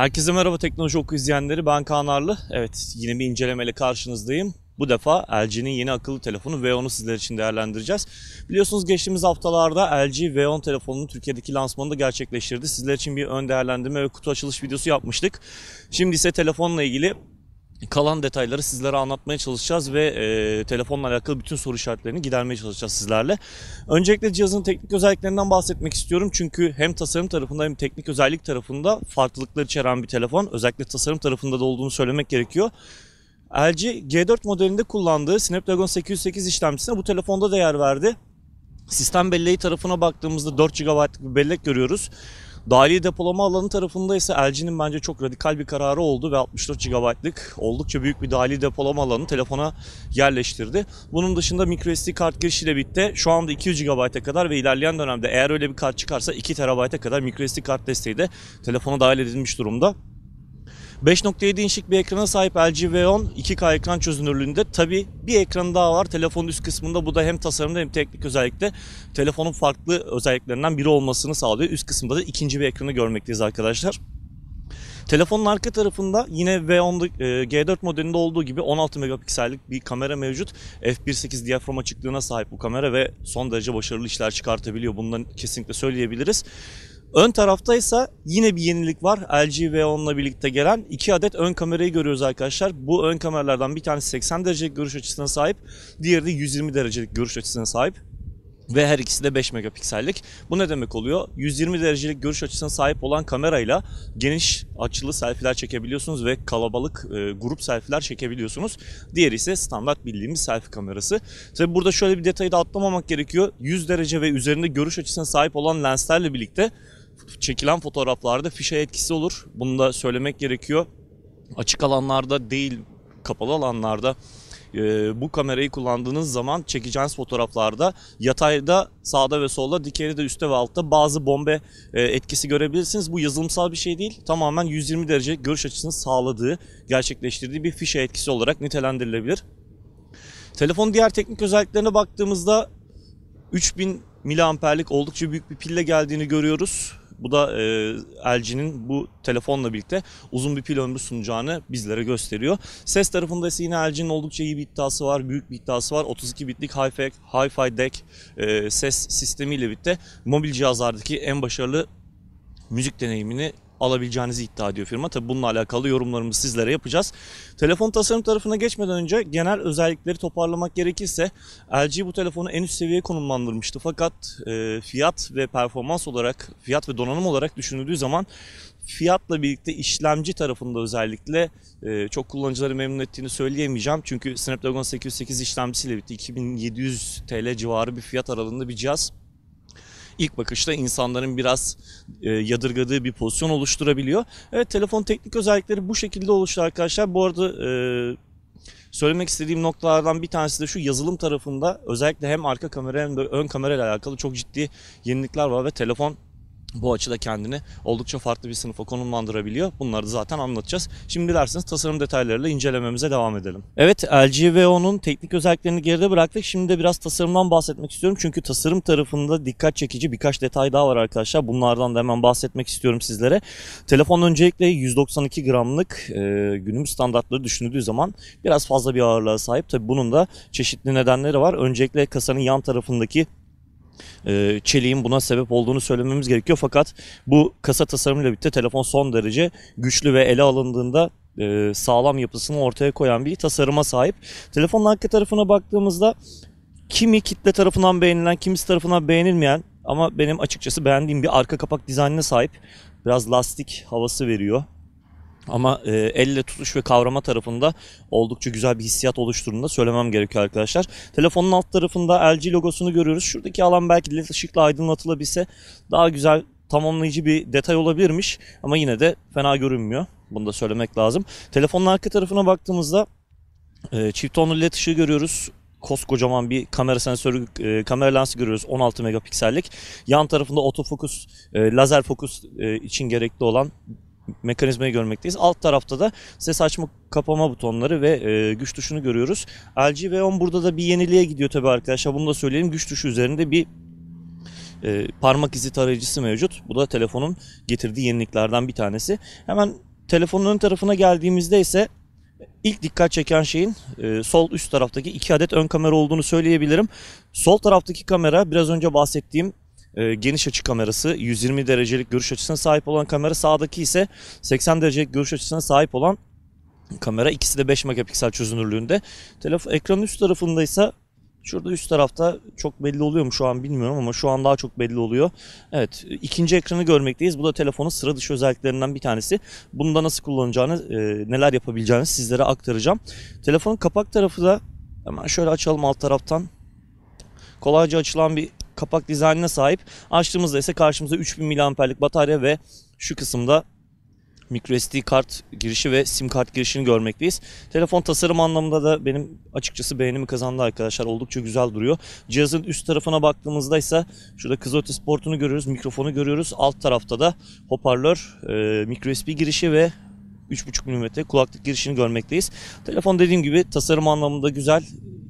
Herkese merhaba Teknoloji Oku izleyenleri ben Kaan Arlı. Evet yine bir incelemeyle karşınızdayım. Bu defa LG'nin yeni akıllı telefonu V10'u sizler için değerlendireceğiz. Biliyorsunuz geçtiğimiz haftalarda LG V10 telefonunun Türkiye'deki lansmanını da gerçekleştirdi. Sizler için bir ön değerlendirme ve kutu açılış videosu yapmıştık. Şimdi ise telefonla ilgili kalan detayları sizlere anlatmaya çalışacağız ve e, telefonla alakalı bütün soru işaretlerini gidermeye çalışacağız sizlerle. Öncelikle cihazın teknik özelliklerinden bahsetmek istiyorum. Çünkü hem tasarım tarafında hem teknik özellik tarafında farklılıklar içeren bir telefon. Özellikle tasarım tarafında da olduğunu söylemek gerekiyor. LG G4 modelinde kullandığı Snapdragon 808 işlemcisine bu telefonda değer verdi. Sistem belleği tarafına baktığımızda 4 GB'lık bir bellek görüyoruz. Dahili depolama alanı tarafında ise LG'nin bence çok radikal bir kararı oldu ve 64 GB'lık oldukça büyük bir dahili depolama alanı telefona yerleştirdi. Bunun dışında microSD kart girişiyle bitti. şu anda 200 GB'a kadar ve ilerleyen dönemde eğer öyle bir kart çıkarsa 2 TB'a kadar microSD kart desteği de telefona dahil edilmiş durumda. 5.7 inçlik bir ekrana sahip LG V10 2K ekran çözünürlüğünde. Tabi bir ekran daha var. Telefonun üst kısmında bu da hem tasarımda hem teknik özellikle telefonun farklı özelliklerinden biri olmasını sağlıyor. Üst kısmında da ikinci bir ekranı görmekteyiz arkadaşlar. Telefonun arka tarafında yine V10 e, G4 modelinde olduğu gibi 16 megapiksellik bir kamera mevcut. f1.8 diyafram açıklığına sahip bu kamera ve son derece başarılı işler çıkartabiliyor. Bundan kesinlikle söyleyebiliriz. Ön tarafta ise yine bir yenilik var. LG V10'la birlikte gelen iki adet ön kamerayı görüyoruz arkadaşlar. Bu ön kameralardan bir tanesi 80 derecelik görüş açısına sahip. Diğeri de 120 derecelik görüş açısına sahip. Ve her ikisi de 5 megapiksellik. Bu ne demek oluyor? 120 derecelik görüş açısına sahip olan kamerayla geniş açılı selfie'ler çekebiliyorsunuz ve kalabalık e, grup selfie'ler çekebiliyorsunuz. Diğeri ise standart bildiğimiz selfie kamerası. Tabi burada şöyle bir detayı da atlamamak gerekiyor. 100 derece ve üzerinde görüş açısına sahip olan lenslerle birlikte çekilen fotoğraflarda fişe etkisi olur. Bunu da söylemek gerekiyor. Açık alanlarda değil, kapalı alanlarda e, bu kamerayı kullandığınız zaman çekeceğiniz fotoğraflarda yatayda sağda ve solda dikeyde de üstte ve altta bazı bombe e, etkisi görebilirsiniz. Bu yazılımsal bir şey değil. Tamamen 120 derece görüş açısını sağladığı, gerçekleştirdiği bir fişe etkisi olarak nitelendirilebilir. Telefon diğer teknik özelliklerine baktığımızda 3000 miliamperlik oldukça büyük bir pille geldiğini görüyoruz. Bu da e, LG'nin bu telefonla birlikte uzun bir pil ömrü sunacağını bizlere gösteriyor. Ses tarafında ise yine LG'nin oldukça iyi bir iddiası var. Büyük bir iddiası var. 32 bitlik Hi-Fi, Hi-Fi DAC e, ses sistemiyle birlikte mobil cihazlardaki en başarılı müzik deneyimini alabileceğinizi iddia ediyor firma. Tabi bununla alakalı yorumlarımızı sizlere yapacağız. Telefon tasarım tarafına geçmeden önce genel özellikleri toparlamak gerekirse LG bu telefonu en üst seviyeye konumlandırmıştı. Fakat e, fiyat ve performans olarak, fiyat ve donanım olarak düşünüldüğü zaman fiyatla birlikte işlemci tarafında özellikle e, çok kullanıcıları memnun ettiğini söyleyemeyeceğim. Çünkü Snapdragon 808 işlemcisiyle birlikte 2700 TL civarı bir fiyat aralığında bir cihaz ilk bakışta insanların biraz e, yadırgadığı bir pozisyon oluşturabiliyor. Evet telefon teknik özellikleri bu şekilde oluştu arkadaşlar. Bu arada e, Söylemek istediğim noktalardan bir tanesi de şu yazılım tarafında özellikle hem arka kamera hem de ön kamera ile alakalı çok ciddi yenilikler var ve telefon bu açıda kendini oldukça farklı bir sınıfa konumlandırabiliyor. Bunları da zaten anlatacağız. Şimdi dilerseniz tasarım detaylarıyla incelememize devam edelim. Evet LG V10'un teknik özelliklerini geride bıraktık. Şimdi de biraz tasarımdan bahsetmek istiyorum. Çünkü tasarım tarafında dikkat çekici birkaç detay daha var arkadaşlar. Bunlardan da hemen bahsetmek istiyorum sizlere. Telefon öncelikle 192 gramlık e, günümüz standartları düşünüldüğü zaman biraz fazla bir ağırlığa sahip. Tabi bunun da çeşitli nedenleri var. Öncelikle kasanın yan tarafındaki e, çeliğin buna sebep olduğunu söylememiz gerekiyor. Fakat bu kasa tasarımıyla birlikte telefon son derece güçlü ve ele alındığında e, sağlam yapısını ortaya koyan bir tasarıma sahip. Telefonun arka tarafına baktığımızda kimi kitle tarafından beğenilen, kimisi tarafından beğenilmeyen ama benim açıkçası beğendiğim bir arka kapak dizaynına sahip. Biraz lastik havası veriyor. Ama e, elle tutuş ve kavrama tarafında oldukça güzel bir hissiyat oluşturduğunu da söylemem gerekiyor arkadaşlar. Telefonun alt tarafında LG logosunu görüyoruz. Şuradaki alan belki led ışıkla aydınlatılabilse daha güzel tamamlayıcı bir detay olabilirmiş. Ama yine de fena görünmüyor. Bunu da söylemek lazım. Telefonun arka tarafına baktığımızda e, çift tonlu led ışığı görüyoruz koskocaman bir kamera sensörü, e, kamera lensi görüyoruz 16 megapiksellik. Yan tarafında otofokus, e, lazer fokus e, için gerekli olan mekanizmayı görmekteyiz. Alt tarafta da ses açma kapama butonları ve e, güç tuşunu görüyoruz. LG V10 burada da bir yeniliğe gidiyor tabi arkadaşlar. Bunu da söyleyelim. Güç tuşu üzerinde bir e, parmak izi tarayıcısı mevcut. Bu da telefonun getirdiği yeniliklerden bir tanesi. Hemen telefonun ön tarafına geldiğimizde ise ilk dikkat çeken şeyin e, sol üst taraftaki iki adet ön kamera olduğunu söyleyebilirim. Sol taraftaki kamera biraz önce bahsettiğim e, geniş açı kamerası 120 derecelik görüş açısına sahip olan kamera sağdaki ise 80 derecelik görüş açısına sahip olan kamera. ikisi de 5 megapiksel çözünürlüğünde. Telefon ekranın üst tarafında ise Şurada üst tarafta çok belli oluyor mu şu an bilmiyorum ama şu an daha çok belli oluyor. Evet ikinci ekranı görmekteyiz. Bu da telefonun sıra dışı özelliklerinden bir tanesi. Bunu da nasıl kullanacağını e, neler yapabileceğini sizlere aktaracağım. Telefonun kapak tarafı da hemen şöyle açalım alt taraftan. Kolayca açılan bir kapak dizaynına sahip. Açtığımızda ise karşımıza 3000 miliamperlik batarya ve şu kısımda microSD kart girişi ve sim kart girişini görmekteyiz. Telefon tasarım anlamında da benim açıkçası beğenimi kazandı arkadaşlar. Oldukça güzel duruyor. Cihazın üst tarafına baktığımızda ise şurada kızılötesi portunu görüyoruz, mikrofonu görüyoruz. Alt tarafta da hoparlör, e, microSD girişi ve 3.5 mm kulaklık girişini görmekteyiz. Telefon dediğim gibi tasarım anlamında güzel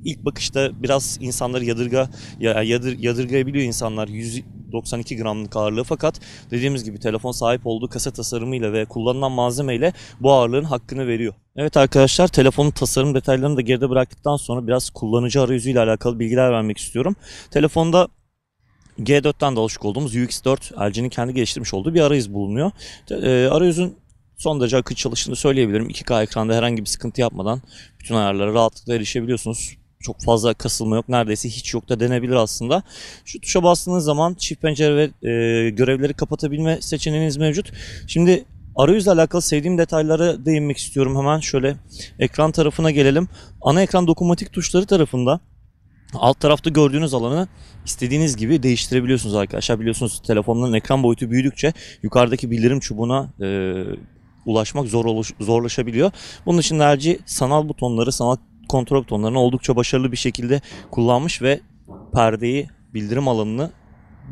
ilk bakışta biraz insanları yadırga ya, yadır, yadırgayabiliyor insanlar. 192 gramlık ağırlığı fakat dediğimiz gibi telefon sahip olduğu kasa tasarımıyla ve kullanılan malzemeyle bu ağırlığın hakkını veriyor. Evet arkadaşlar telefonun tasarım detaylarını da geride bıraktıktan sonra biraz kullanıcı arayüzü ile alakalı bilgiler vermek istiyorum. Telefonda G4'ten de alışık olduğumuz UX4 LG'nin kendi geliştirmiş olduğu bir arayüz bulunuyor. E, arayüzün son derece akıcı çalıştığını söyleyebilirim. 2K ekranda herhangi bir sıkıntı yapmadan bütün ayarlara rahatlıkla erişebiliyorsunuz çok fazla kasılma yok. Neredeyse hiç yok da denebilir aslında. Şu tuşa bastığınız zaman çift pencere ve e, görevleri kapatabilme seçeneğiniz mevcut. Şimdi Arayüzle alakalı sevdiğim detaylara değinmek istiyorum hemen şöyle ekran tarafına gelelim. Ana ekran dokunmatik tuşları tarafında alt tarafta gördüğünüz alanı istediğiniz gibi değiştirebiliyorsunuz arkadaşlar. Biliyorsunuz telefonların ekran boyutu büyüdükçe yukarıdaki bildirim çubuğuna e, ulaşmak zor zorlaşabiliyor. Bunun için merci sanal butonları, sanal kontrol butonlarını oldukça başarılı bir şekilde kullanmış ve perdeyi bildirim alanını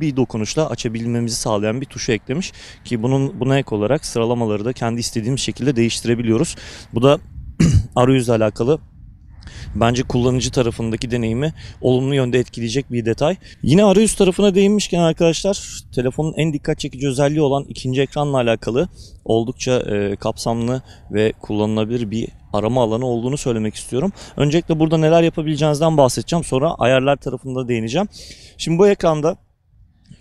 bir dokunuşla açabilmemizi sağlayan bir tuşu eklemiş ki bunun buna ek olarak sıralamaları da kendi istediğimiz şekilde değiştirebiliyoruz. Bu da arayüzle alakalı bence kullanıcı tarafındaki deneyimi olumlu yönde etkileyecek bir detay. Yine arayüz tarafına değinmişken arkadaşlar telefonun en dikkat çekici özelliği olan ikinci ekranla alakalı oldukça e, kapsamlı ve kullanılabilir bir arama alanı olduğunu söylemek istiyorum. Öncelikle burada neler yapabileceğinizden bahsedeceğim. Sonra ayarlar tarafında değineceğim. Şimdi bu ekranda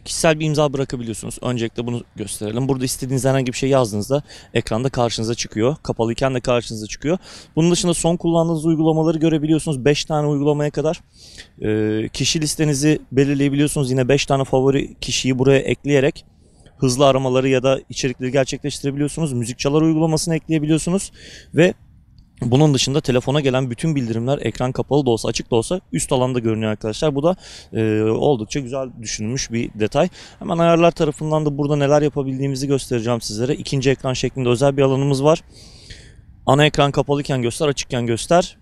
kişisel bir imza bırakabiliyorsunuz. Öncelikle bunu gösterelim. Burada istediğiniz herhangi bir şey yazdığınızda ekranda karşınıza çıkıyor. Kapalıyken de karşınıza çıkıyor. Bunun dışında son kullandığınız uygulamaları görebiliyorsunuz. 5 tane uygulamaya kadar e, kişi listenizi belirleyebiliyorsunuz. Yine 5 tane favori kişiyi buraya ekleyerek hızlı aramaları ya da içerikleri gerçekleştirebiliyorsunuz. Müzik çalar uygulamasını ekleyebiliyorsunuz ve bunun dışında telefona gelen bütün bildirimler ekran kapalı da olsa açık da olsa üst alanda görünüyor arkadaşlar. Bu da e, oldukça güzel düşünülmüş bir detay. Hemen ayarlar tarafından da burada neler yapabildiğimizi göstereceğim sizlere. İkinci ekran şeklinde özel bir alanımız var. Ana ekran kapalıken göster, açıkken göster.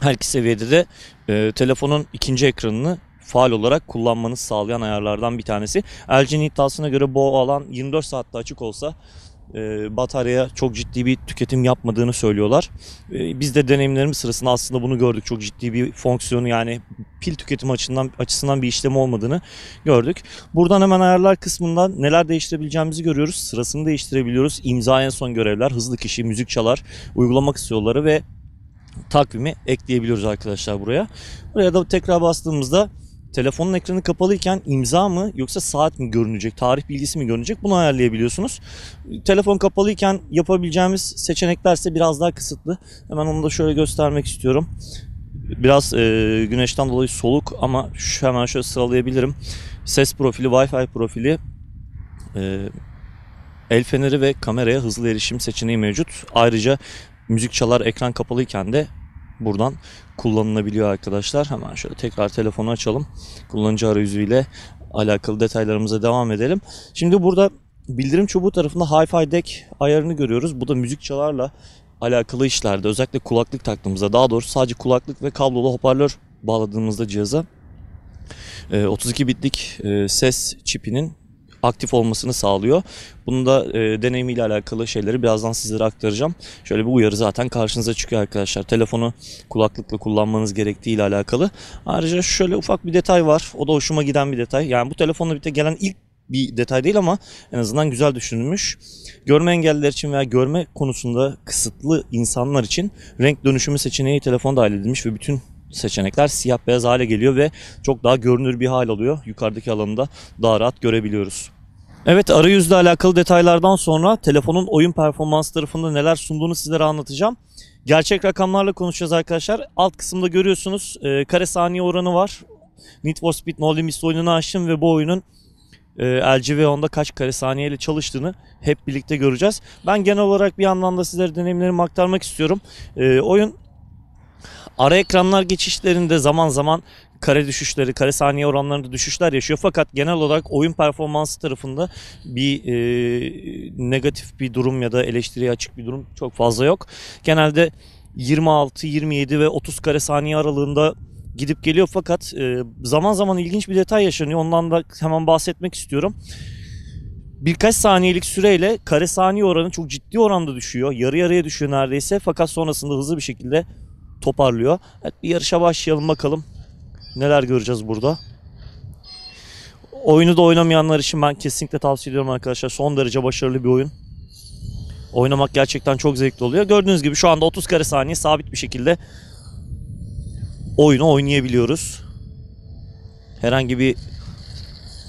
Her iki seviyede de e, telefonun ikinci ekranını faal olarak kullanmanız sağlayan ayarlardan bir tanesi. LG'nin iddiasına göre bu alan 24 saatte açık olsa ee, bataryaya çok ciddi bir tüketim yapmadığını söylüyorlar. Ee, biz de deneyimlerimiz sırasında aslında bunu gördük. Çok ciddi bir fonksiyonu yani pil tüketimi açısından, açısından bir işlem olmadığını gördük. Buradan hemen ayarlar kısmından neler değiştirebileceğimizi görüyoruz. Sırasını değiştirebiliyoruz. İmza en son görevler, hızlı kişi, müzik çalar, uygulamak istiyorları ve takvimi ekleyebiliyoruz arkadaşlar buraya. Buraya da tekrar bastığımızda telefonun ekranı kapalıyken imza mı yoksa saat mi görünecek, tarih bilgisi mi görünecek bunu ayarlayabiliyorsunuz. Telefon kapalıyken yapabileceğimiz seçenekler ise biraz daha kısıtlı. Hemen onu da şöyle göstermek istiyorum. Biraz e, güneşten dolayı soluk ama şu, hemen şöyle sıralayabilirim. Ses profili, Wi-Fi profili, e, el feneri ve kameraya hızlı erişim seçeneği mevcut. Ayrıca müzik çalar ekran kapalıyken de buradan kullanılabiliyor arkadaşlar. Hemen şöyle tekrar telefonu açalım. Kullanıcı arayüzüyle alakalı detaylarımıza devam edelim. Şimdi burada bildirim çubuğu tarafında Hi-Fi Deck ayarını görüyoruz. Bu da müzik çalarla alakalı işlerde özellikle kulaklık taktığımızda daha doğrusu sadece kulaklık ve kablolu hoparlör bağladığımızda cihaza 32 e, bitlik e, ses çipinin aktif olmasını sağlıyor. Bunu da e, deneyimiyle alakalı şeyleri birazdan sizlere aktaracağım. Şöyle bir uyarı zaten karşınıza çıkıyor arkadaşlar. Telefonu kulaklıkla kullanmanız gerektiği ile alakalı. Ayrıca şöyle ufak bir detay var. O da hoşuma giden bir detay. Yani bu telefonla birlikte gelen ilk bir detay değil ama en azından güzel düşünülmüş. Görme engelliler için veya görme konusunda kısıtlı insanlar için renk dönüşümü seçeneği telefonda dahil edilmiş ve bütün seçenekler siyah beyaz hale geliyor ve çok daha görünür bir hal alıyor. Yukarıdaki alanında daha rahat görebiliyoruz. Evet arayüzle alakalı detaylardan sonra telefonun oyun performans tarafında neler sunduğunu sizlere anlatacağım. Gerçek rakamlarla konuşacağız arkadaşlar. Alt kısımda görüyorsunuz e, kare saniye oranı var. Need for Speed No Limits oyununu açtım ve bu oyunun e, LG ve Honda kaç kare saniye ile çalıştığını hep birlikte göreceğiz. Ben genel olarak bir anlamda sizlere deneyimlerimi aktarmak istiyorum. E, oyun Ara ekranlar geçişlerinde zaman zaman kare düşüşleri, kare saniye oranlarında düşüşler yaşıyor. Fakat genel olarak oyun performansı tarafında bir e, negatif bir durum ya da eleştiriye açık bir durum çok fazla yok. Genelde 26, 27 ve 30 kare saniye aralığında gidip geliyor fakat e, zaman zaman ilginç bir detay yaşanıyor. Ondan da hemen bahsetmek istiyorum. Birkaç saniyelik süreyle kare saniye oranı çok ciddi oranda düşüyor. Yarı yarıya düşüyor neredeyse fakat sonrasında hızlı bir şekilde toparlıyor. Evet, bir yarışa başlayalım bakalım. Neler göreceğiz burada. Oyunu da oynamayanlar için ben kesinlikle tavsiye ediyorum arkadaşlar. Son derece başarılı bir oyun. Oynamak gerçekten çok zevkli oluyor. Gördüğünüz gibi şu anda 30 kare saniye sabit bir şekilde oyunu oynayabiliyoruz. Herhangi bir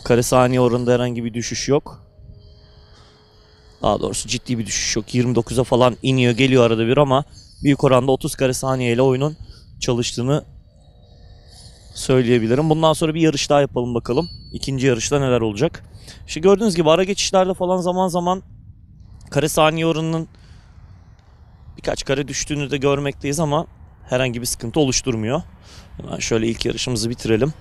kare saniye oranında herhangi bir düşüş yok. Daha doğrusu ciddi bir düşüş yok. 29'a falan iniyor geliyor arada bir ama büyük oranda 30 kare saniye ile oyunun çalıştığını söyleyebilirim. Bundan sonra bir yarış daha yapalım bakalım. İkinci yarışta neler olacak. İşte gördüğünüz gibi ara geçişlerde falan zaman zaman kare saniye oranının birkaç kare düştüğünü de görmekteyiz ama herhangi bir sıkıntı oluşturmuyor. Hemen şöyle ilk yarışımızı bitirelim.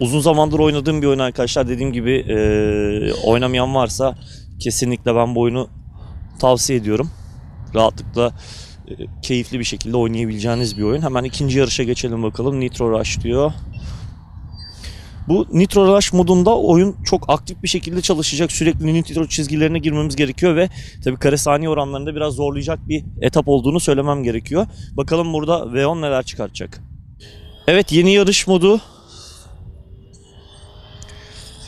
Uzun zamandır oynadığım bir oyun arkadaşlar. Dediğim gibi e, oynamayan varsa Kesinlikle ben bu oyunu tavsiye ediyorum. Rahatlıkla e, keyifli bir şekilde oynayabileceğiniz bir oyun. Hemen ikinci yarışa geçelim bakalım. Nitro Rush diyor. Bu Nitro Rush modunda oyun çok aktif bir şekilde çalışacak. Sürekli Nitro çizgilerine girmemiz gerekiyor ve tabi kare saniye oranlarında biraz zorlayacak bir etap olduğunu söylemem gerekiyor. Bakalım burada Veon neler çıkartacak. Evet yeni yarış modu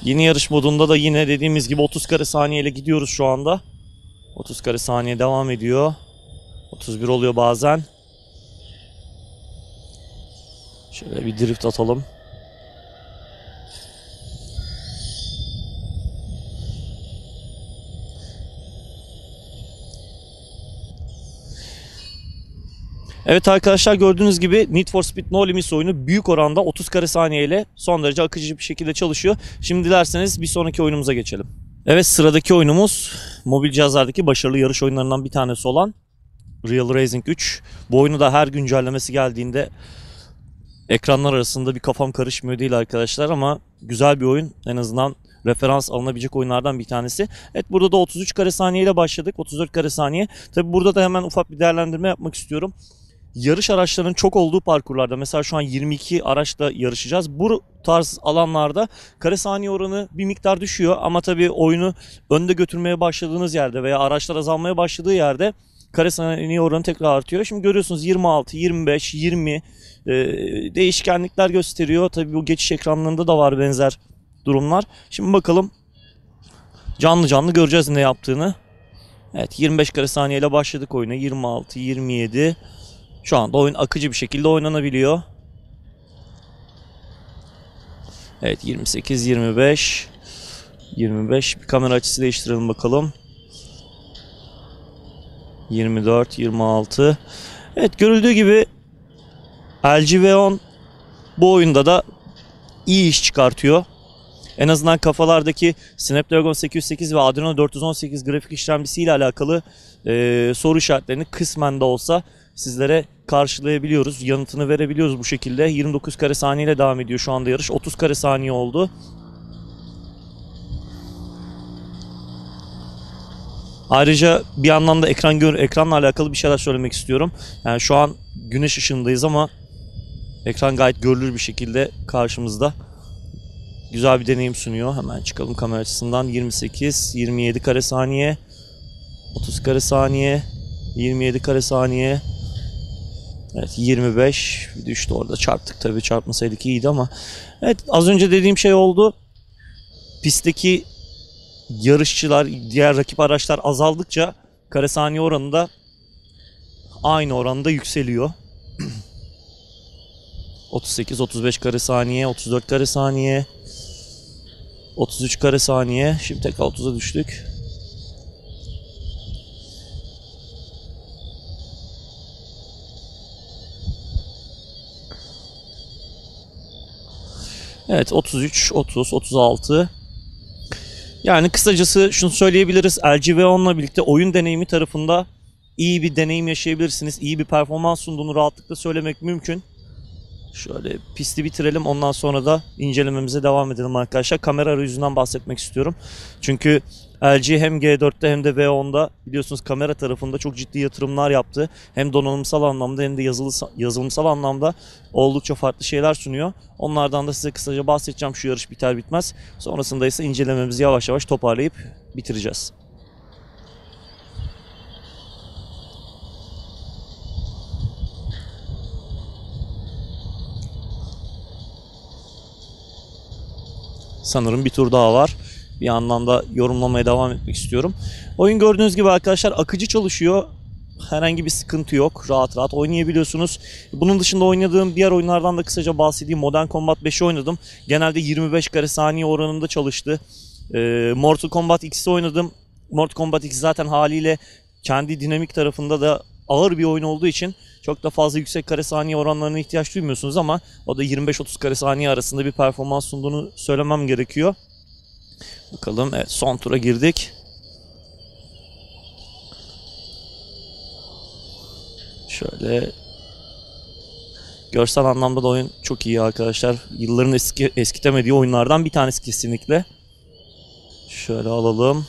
Yeni yarış modunda da yine dediğimiz gibi 30 kare saniyeyle gidiyoruz şu anda. 30 kare saniye devam ediyor. 31 oluyor bazen. Şöyle bir drift atalım. Evet arkadaşlar gördüğünüz gibi Need for Speed No Limits oyunu büyük oranda 30 kare saniye ile son derece akıcı bir şekilde çalışıyor. Şimdi dilerseniz bir sonraki oyunumuza geçelim. Evet sıradaki oyunumuz mobil cihazlardaki başarılı yarış oyunlarından bir tanesi olan Real Racing 3. Bu oyunu da her güncellemesi geldiğinde ekranlar arasında bir kafam karışmıyor değil arkadaşlar ama güzel bir oyun. En azından referans alınabilecek oyunlardan bir tanesi. Evet burada da 33 kare saniye ile başladık. 34 kare saniye. Tabi burada da hemen ufak bir değerlendirme yapmak istiyorum yarış araçlarının çok olduğu parkurlarda mesela şu an 22 araçla yarışacağız. Bu tarz alanlarda kare saniye oranı bir miktar düşüyor ama tabii oyunu önde götürmeye başladığınız yerde veya araçlar azalmaya başladığı yerde kare saniye oranı tekrar artıyor. Şimdi görüyorsunuz 26, 25, 20 e, değişkenlikler gösteriyor. Tabii bu geçiş ekranlarında da var benzer durumlar. Şimdi bakalım canlı canlı göreceğiz ne yaptığını. Evet 25 kare saniyeyle başladık oyuna. 26, 27, şu anda oyun akıcı bir şekilde oynanabiliyor. Evet 28 25 25 bir kamera açısı değiştirelim bakalım. 24 26 Evet görüldüğü gibi LG V10 bu oyunda da iyi iş çıkartıyor. En azından kafalardaki Snapdragon 808 ve Adreno 418 grafik işlemcisi ile alakalı e, soru işaretlerini kısmen de olsa sizlere karşılayabiliyoruz. Yanıtını verebiliyoruz bu şekilde. 29 kare saniye ile devam ediyor şu anda yarış. 30 kare saniye oldu. Ayrıca bir yandan da ekran gör ekranla alakalı bir şeyler söylemek istiyorum. Yani şu an güneş ışığındayız ama ekran gayet görülür bir şekilde karşımızda. Güzel bir deneyim sunuyor. Hemen çıkalım kamera açısından. 28, 27 kare saniye, 30 kare saniye, 27 kare saniye, Evet 25 düştü orada çarptık tabii çarpmasaydık iyiydi ama evet az önce dediğim şey oldu. Pistteki yarışçılar diğer rakip araçlar azaldıkça kare saniye oranı aynı oranda yükseliyor. 38 35 kare saniye 34 kare saniye 33 kare saniye şimdi tekrar 30'a düştük. Evet 33, 30, 36. Yani kısacası şunu söyleyebiliriz. LG V10'la birlikte oyun deneyimi tarafında iyi bir deneyim yaşayabilirsiniz. İyi bir performans sunduğunu rahatlıkla söylemek mümkün. Şöyle pisti bitirelim ondan sonra da incelememize devam edelim arkadaşlar. Kamera arayüzünden bahsetmek istiyorum. Çünkü LG hem G4'te hem de V10'da biliyorsunuz kamera tarafında çok ciddi yatırımlar yaptı. Hem donanımsal anlamda hem de yazılı, yazılımsal anlamda oldukça farklı şeyler sunuyor. Onlardan da size kısaca bahsedeceğim şu yarış biter bitmez. Sonrasında ise incelememizi yavaş yavaş toparlayıp bitireceğiz. Sanırım bir tur daha var bir anlamda yorumlamaya devam etmek istiyorum. Oyun gördüğünüz gibi arkadaşlar akıcı çalışıyor. Herhangi bir sıkıntı yok. Rahat rahat oynayabiliyorsunuz. Bunun dışında oynadığım diğer oyunlardan da kısaca bahsedeyim. Modern Combat 5'i oynadım. Genelde 25 kare saniye oranında çalıştı. Ee, Mortal Kombat X'i oynadım. Mortal Kombat X zaten haliyle kendi dinamik tarafında da ağır bir oyun olduğu için çok da fazla yüksek kare saniye oranlarına ihtiyaç duymuyorsunuz ama o da 25-30 kare saniye arasında bir performans sunduğunu söylemem gerekiyor. Bakalım evet son tura girdik. Şöyle görsel anlamda da oyun çok iyi arkadaşlar. Yılların eski eskitemediği oyunlardan bir tanesi kesinlikle. Şöyle alalım.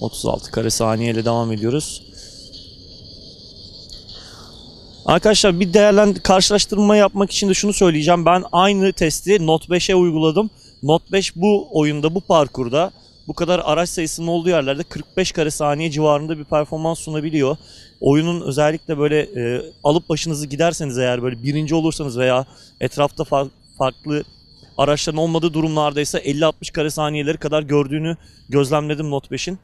...36 kare saniyeyle devam ediyoruz. Arkadaşlar bir değerlen karşılaştırma yapmak için de şunu söyleyeceğim. Ben aynı testi Not 5'e uyguladım. Not 5 bu oyunda, bu parkurda bu kadar araç sayısının olduğu yerlerde 45 kare saniye civarında bir performans sunabiliyor. Oyunun özellikle böyle e, alıp başınızı giderseniz eğer böyle birinci olursanız veya etrafta fa- farklı araçların olmadığı durumlarda ise 50-60 kare saniyeleri kadar gördüğünü gözlemledim Note 5'in.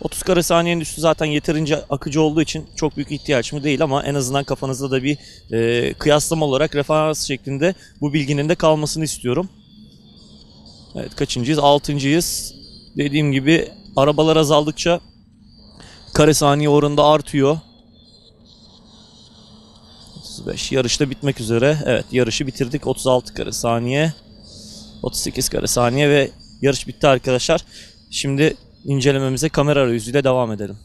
30 kare saniyenin üstü zaten yeterince akıcı olduğu için çok büyük ihtiyaç mı değil ama en azından kafanızda da bir e, kıyaslama olarak referans şeklinde bu bilginin de kalmasını istiyorum. Evet kaçıncıyız? Altıncıyız. Dediğim gibi arabalar azaldıkça kare saniye oranında artıyor. 35 yarışta bitmek üzere. Evet yarışı bitirdik. 36 kare saniye. 38 kare saniye ve yarış bitti arkadaşlar. Şimdi incelememize kamera arayüzüyle devam edelim.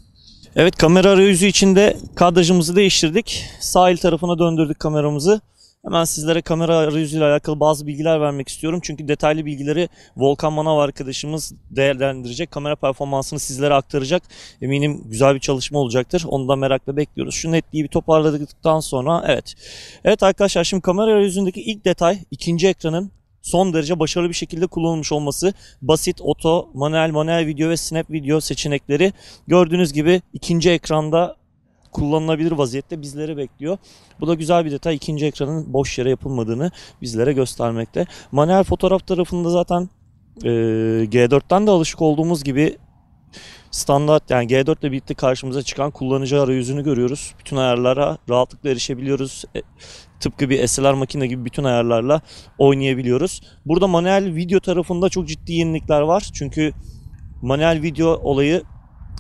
Evet kamera arayüzü içinde kadrajımızı değiştirdik. Sahil tarafına döndürdük kameramızı. Hemen sizlere kamera arayüzüyle alakalı bazı bilgiler vermek istiyorum. Çünkü detaylı bilgileri Volkan Manav arkadaşımız değerlendirecek. Kamera performansını sizlere aktaracak. Eminim güzel bir çalışma olacaktır. Onu da merakla bekliyoruz. Şu netliği bir toparladıktan sonra evet. Evet arkadaşlar şimdi kamera arayüzündeki ilk detay ikinci ekranın son derece başarılı bir şekilde kullanılmış olması. Basit oto, manuel, manuel video ve snap video seçenekleri gördüğünüz gibi ikinci ekranda kullanılabilir vaziyette bizlere bekliyor. Bu da güzel bir detay. ikinci ekranın boş yere yapılmadığını bizlere göstermekte. Manuel fotoğraf tarafında zaten e, G4'ten de alışık olduğumuz gibi standart yani G4 ile birlikte karşımıza çıkan kullanıcı arayüzünü görüyoruz. Bütün ayarlara rahatlıkla erişebiliyoruz. E, Tıpkı bir SLR makine gibi bütün ayarlarla oynayabiliyoruz. Burada manuel video tarafında çok ciddi yenilikler var. Çünkü manuel video olayı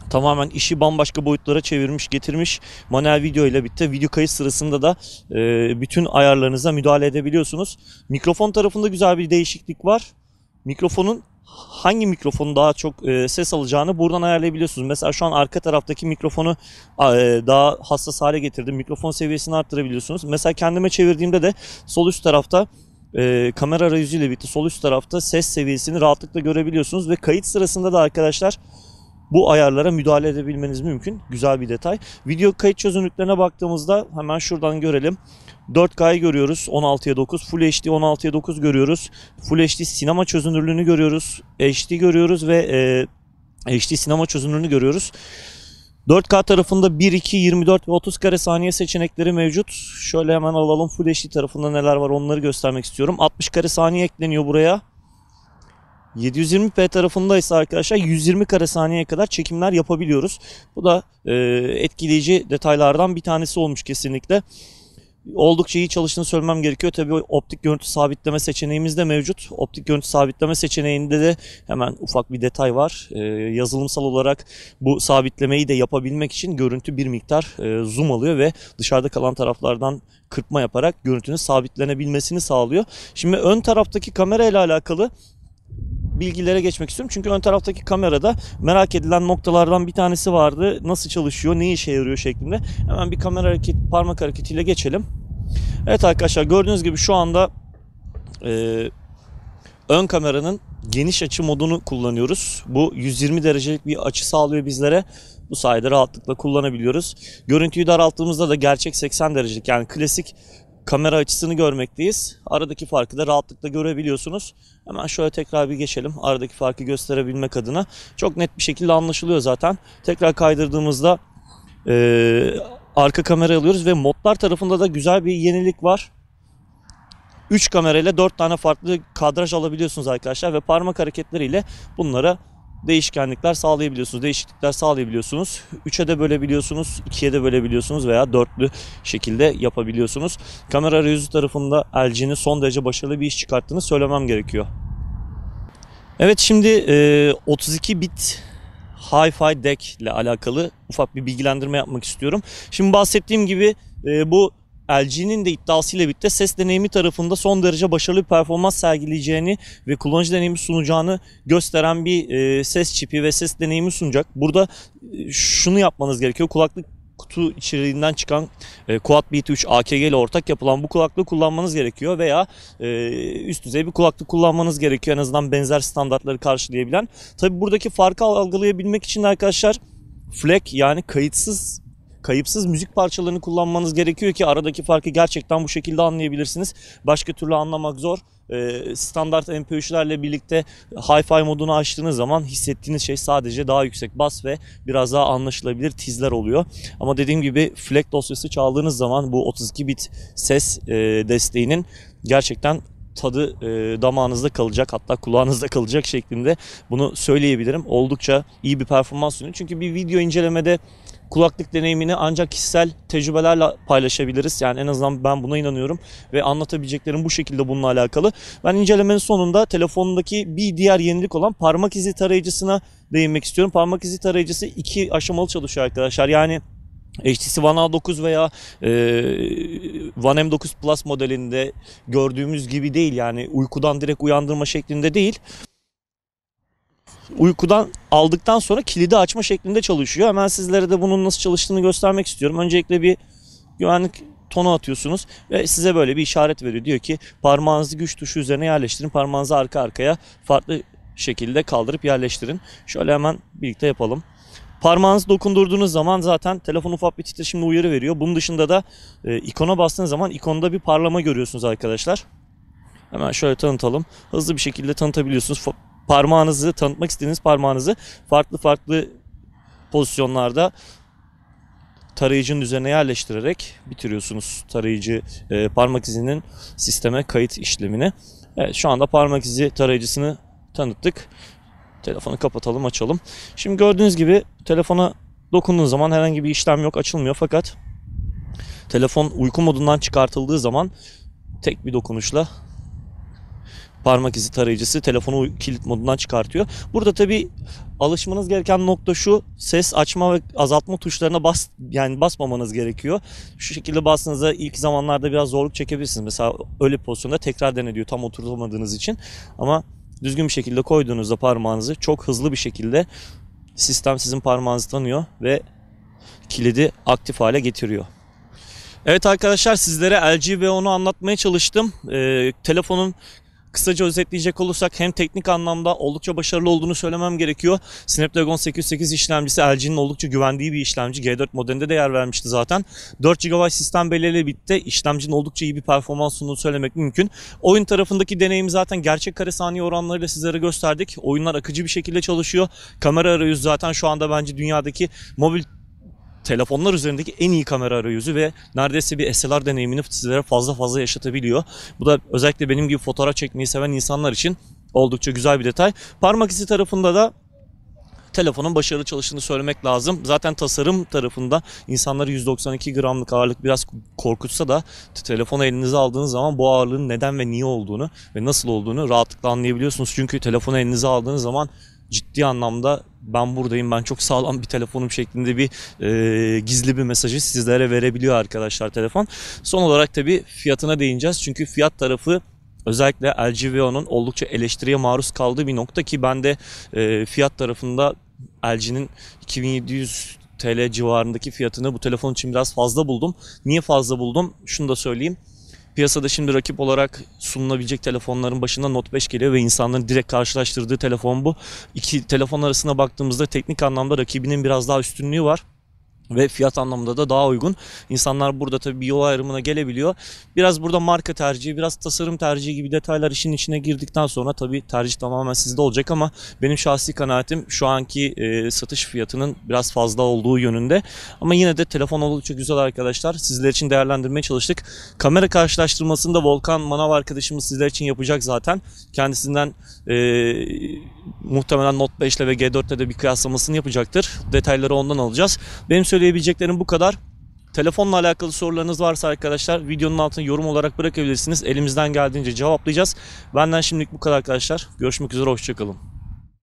tamamen işi bambaşka boyutlara çevirmiş getirmiş manuel video ile birlikte video kayıt sırasında da e, bütün ayarlarınıza müdahale edebiliyorsunuz. Mikrofon tarafında güzel bir değişiklik var. Mikrofonun hangi mikrofonu daha çok e, ses alacağını buradan ayarlayabiliyorsunuz. Mesela şu an arka taraftaki mikrofonu e, daha hassas hale getirdim. Mikrofon seviyesini arttırabiliyorsunuz. Mesela kendime çevirdiğimde de sol üst tarafta e, kamera arayüzüyle birlikte sol üst tarafta ses seviyesini rahatlıkla görebiliyorsunuz ve kayıt sırasında da arkadaşlar bu ayarlara müdahale edebilmeniz mümkün. Güzel bir detay. Video kayıt çözünürlüklerine baktığımızda hemen şuradan görelim. 4K'yı görüyoruz 16'ya 9. Full HD 16'ya 9 görüyoruz. Full HD sinema çözünürlüğünü görüyoruz. HD görüyoruz ve e, HD sinema çözünürlüğünü görüyoruz. 4K tarafında 1, 2, 24 ve 30 kare saniye seçenekleri mevcut. Şöyle hemen alalım Full HD tarafında neler var onları göstermek istiyorum. 60 kare saniye ekleniyor buraya. 720p tarafında ise arkadaşlar 120 kare saniyeye kadar çekimler yapabiliyoruz. Bu da e, etkileyici detaylardan bir tanesi olmuş kesinlikle oldukça iyi çalıştığını söylemem gerekiyor. Tabii optik görüntü sabitleme seçeneğimiz de mevcut. Optik görüntü sabitleme seçeneğinde de hemen ufak bir detay var. E, yazılımsal olarak bu sabitlemeyi de yapabilmek için görüntü bir miktar e, zoom alıyor ve dışarıda kalan taraflardan kırpma yaparak görüntünün sabitlenebilmesini sağlıyor. Şimdi ön taraftaki kamera ile alakalı bilgilere geçmek istiyorum. Çünkü ön taraftaki kamerada merak edilen noktalardan bir tanesi vardı. Nasıl çalışıyor, ne işe yarıyor şeklinde. Hemen bir kamera hareket, parmak hareketiyle geçelim. Evet arkadaşlar gördüğünüz gibi şu anda e, ön kameranın geniş açı modunu kullanıyoruz. Bu 120 derecelik bir açı sağlıyor bizlere. Bu sayede rahatlıkla kullanabiliyoruz. Görüntüyü daralttığımızda da gerçek 80 derecelik yani klasik kamera açısını görmekteyiz. Aradaki farkı da rahatlıkla görebiliyorsunuz. Hemen şöyle tekrar bir geçelim. Aradaki farkı gösterebilmek adına. Çok net bir şekilde anlaşılıyor zaten. Tekrar kaydırdığımızda e, arka kamera alıyoruz ve modlar tarafında da güzel bir yenilik var. 3 kamerayla 4 tane farklı kadraj alabiliyorsunuz arkadaşlar ve parmak hareketleriyle bunlara değişkenlikler sağlayabiliyorsunuz, değişiklikler sağlayabiliyorsunuz. 3'e de bölebiliyorsunuz, 2'ye de bölebiliyorsunuz veya dörtlü şekilde yapabiliyorsunuz. Kamera arayüzü tarafında LG'nin son derece başarılı bir iş çıkarttığını söylemem gerekiyor. Evet şimdi 32 e, bit Hi-Fi Deck ile alakalı ufak bir bilgilendirme yapmak istiyorum. Şimdi bahsettiğim gibi e, bu LG'nin de iddiasıyla birlikte ses deneyimi tarafında son derece başarılı bir performans sergileyeceğini ve kullanıcı deneyimi sunacağını gösteren bir e, ses çipi ve ses deneyimi sunacak. Burada e, şunu yapmanız gerekiyor. Kulaklık kutu içeriğinden çıkan e, Quad BT3 AKG ile ortak yapılan bu kulaklığı kullanmanız gerekiyor veya e, üst düzey bir kulaklık kullanmanız gerekiyor en azından benzer standartları karşılayabilen. Tabi buradaki farkı algılayabilmek için arkadaşlar FLAC yani kayıtsız kayıpsız müzik parçalarını kullanmanız gerekiyor ki aradaki farkı gerçekten bu şekilde anlayabilirsiniz. Başka türlü anlamak zor. Ee, standart MP3'lerle birlikte Hi-Fi modunu açtığınız zaman hissettiğiniz şey sadece daha yüksek bas ve biraz daha anlaşılabilir tizler oluyor. Ama dediğim gibi FLAC dosyası çaldığınız zaman bu 32 bit ses e, desteğinin gerçekten tadı e, damağınızda kalacak hatta kulağınızda kalacak şeklinde bunu söyleyebilirim. Oldukça iyi bir performans sunuyor. Çünkü bir video incelemede kulaklık deneyimini ancak kişisel tecrübelerle paylaşabiliriz. Yani en azından ben buna inanıyorum ve anlatabileceklerim bu şekilde bununla alakalı. Ben incelemenin sonunda telefonundaki bir diğer yenilik olan parmak izi tarayıcısına değinmek istiyorum. Parmak izi tarayıcısı iki aşamalı çalışıyor arkadaşlar. Yani HTC One A9 veya e, One M9 Plus modelinde gördüğümüz gibi değil yani uykudan direkt uyandırma şeklinde değil uykudan aldıktan sonra kilidi açma şeklinde çalışıyor. Hemen sizlere de bunun nasıl çalıştığını göstermek istiyorum. Öncelikle bir güvenlik tonu atıyorsunuz ve size böyle bir işaret veriyor. Diyor ki parmağınızı güç tuşu üzerine yerleştirin. Parmağınızı arka arkaya farklı şekilde kaldırıp yerleştirin. Şöyle hemen birlikte yapalım. Parmağınızı dokundurduğunuz zaman zaten telefon ufak bir titreşimle uyarı veriyor. Bunun dışında da e, ikona bastığınız zaman ikonda bir parlama görüyorsunuz arkadaşlar. Hemen şöyle tanıtalım. Hızlı bir şekilde tanıtabiliyorsunuz parmağınızı, tanıtmak istediğiniz parmağınızı farklı farklı pozisyonlarda tarayıcının üzerine yerleştirerek bitiriyorsunuz tarayıcı e, parmak izinin sisteme kayıt işlemini. Evet şu anda parmak izi tarayıcısını tanıttık. Telefonu kapatalım açalım. Şimdi gördüğünüz gibi telefona dokunduğunuz zaman herhangi bir işlem yok açılmıyor fakat telefon uyku modundan çıkartıldığı zaman tek bir dokunuşla parmak izi tarayıcısı telefonu kilit modundan çıkartıyor. Burada tabi alışmanız gereken nokta şu ses açma ve azaltma tuşlarına bas yani basmamanız gerekiyor. Şu şekilde bastığınızda ilk zamanlarda biraz zorluk çekebilirsiniz. Mesela öyle pozisyonda tekrar denediyor tam oturtamadığınız için. Ama düzgün bir şekilde koyduğunuzda parmağınızı çok hızlı bir şekilde sistem sizin parmağınızı tanıyor ve kilidi aktif hale getiriyor. Evet arkadaşlar sizlere LG V10'u anlatmaya çalıştım. Ee, telefonun Kısaca özetleyecek olursak hem teknik anlamda oldukça başarılı olduğunu söylemem gerekiyor. Snapdragon 808 işlemcisi LG'nin oldukça güvendiği bir işlemci. G4 modelinde de yer vermişti zaten. 4 GB sistem belirli bitti. İşlemcinin oldukça iyi bir performans sunduğunu söylemek mümkün. Oyun tarafındaki deneyimi zaten gerçek kare saniye oranlarıyla sizlere gösterdik. Oyunlar akıcı bir şekilde çalışıyor. Kamera arayüz zaten şu anda bence dünyadaki mobil telefonlar üzerindeki en iyi kamera arayüzü ve neredeyse bir SLR deneyimini sizlere fazla fazla yaşatabiliyor. Bu da özellikle benim gibi fotoğraf çekmeyi seven insanlar için oldukça güzel bir detay. Parmak izi tarafında da telefonun başarılı çalıştığını söylemek lazım. Zaten tasarım tarafında insanları 192 gramlık ağırlık biraz korkutsa da telefonu elinize aldığınız zaman bu ağırlığın neden ve niye olduğunu ve nasıl olduğunu rahatlıkla anlayabiliyorsunuz. Çünkü telefonu elinize aldığınız zaman ciddi anlamda ben buradayım ben çok sağlam bir telefonum şeklinde bir e, gizli bir mesajı sizlere verebiliyor arkadaşlar telefon. Son olarak tabi fiyatına değineceğiz çünkü fiyat tarafı özellikle LG Veo'nun oldukça eleştiriye maruz kaldığı bir nokta ki ben de e, fiyat tarafında LG'nin 2700 TL civarındaki fiyatını bu telefon için biraz fazla buldum. Niye fazla buldum? Şunu da söyleyeyim. Piyasada şimdi rakip olarak sunulabilecek telefonların başında Note 5 geliyor ve insanların direkt karşılaştırdığı telefon bu. İki telefon arasına baktığımızda teknik anlamda rakibinin biraz daha üstünlüğü var ve fiyat anlamında da daha uygun. İnsanlar burada tabii bir yol ayrımına gelebiliyor. Biraz burada marka tercihi, biraz tasarım tercihi gibi detaylar işin içine girdikten sonra tabii tercih tamamen sizde olacak ama benim şahsi kanaatim şu anki e, satış fiyatının biraz fazla olduğu yönünde. Ama yine de telefon oldukça güzel arkadaşlar. Sizler için değerlendirmeye çalıştık. Kamera karşılaştırmasını da Volkan Manav arkadaşımız sizler için yapacak zaten. Kendisinden e, muhtemelen Note 5 ile ve G4 ile de bir kıyaslamasını yapacaktır. Detayları ondan alacağız. Benim söyleyebileceklerim bu kadar. Telefonla alakalı sorularınız varsa arkadaşlar videonun altına yorum olarak bırakabilirsiniz. Elimizden geldiğince cevaplayacağız. Benden şimdilik bu kadar arkadaşlar. Görüşmek üzere hoşçakalın.